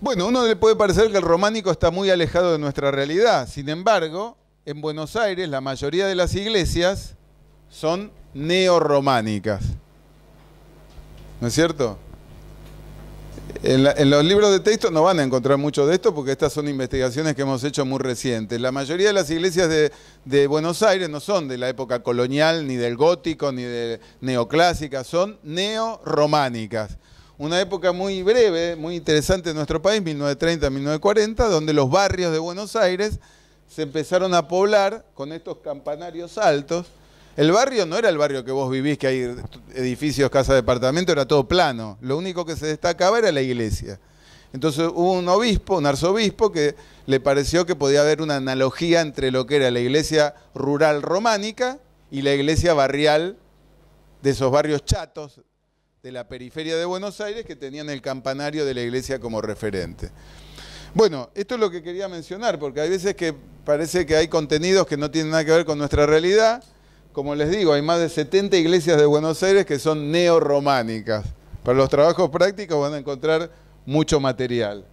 Bueno, uno le puede parecer que el románico está muy alejado de nuestra realidad. Sin embargo, en Buenos Aires la mayoría de las iglesias son neorrománicas. ¿No es cierto? En, los libros de texto no van a encontrar mucho de esto porque estas son investigaciones que hemos hecho muy recientes. La mayoría de las iglesias de, Buenos Aires no son de la época colonial, ni del gótico, ni de neoclásica, son neorrománicas una época muy breve, muy interesante en nuestro país, 1930-1940, donde los barrios de Buenos Aires se empezaron a poblar con estos campanarios altos. El barrio no era el barrio que vos vivís, que hay edificios, casas, departamentos, era todo plano. Lo único que se destacaba era la iglesia. Entonces hubo un obispo, un arzobispo, que le pareció que podía haber una analogía entre lo que era la iglesia rural románica y la iglesia barrial de esos barrios chatos de la periferia de Buenos Aires que tenían el campanario de la iglesia como referente. Bueno, esto es lo que quería mencionar, porque hay veces que parece que hay contenidos que no tienen nada que ver con nuestra realidad. Como les digo, hay más de 70 iglesias de Buenos Aires que son neorrománicas. Para los trabajos prácticos van a encontrar mucho material.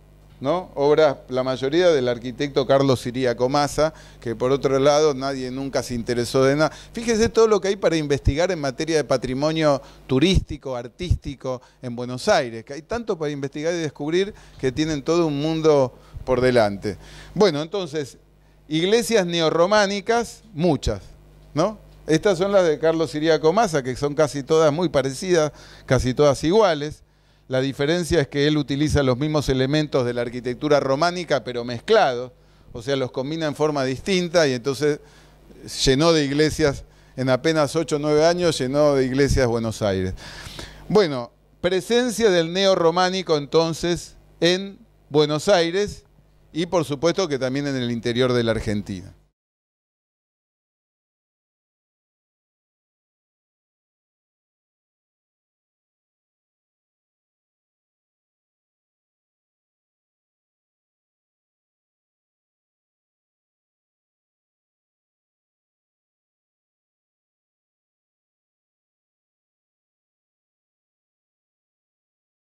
Obras, la mayoría del arquitecto Carlos Siria Comasa, que por otro lado nadie nunca se interesó de nada. Fíjese todo lo que hay para investigar en materia de patrimonio turístico, artístico en Buenos Aires, que hay tanto para investigar y descubrir que tienen todo un mundo por delante. Bueno, entonces, iglesias neorrománicas, muchas, ¿no? Estas son las de Carlos Siria Comasa, que son casi todas muy parecidas, casi todas iguales. La diferencia es que él utiliza los mismos elementos de la arquitectura románica, pero mezclados, o sea, los combina en forma distinta y entonces llenó de iglesias, en apenas 8 o 9 años, llenó de iglesias Buenos Aires. Bueno, presencia del neorrománico entonces en Buenos Aires y por supuesto que también en el interior de la Argentina.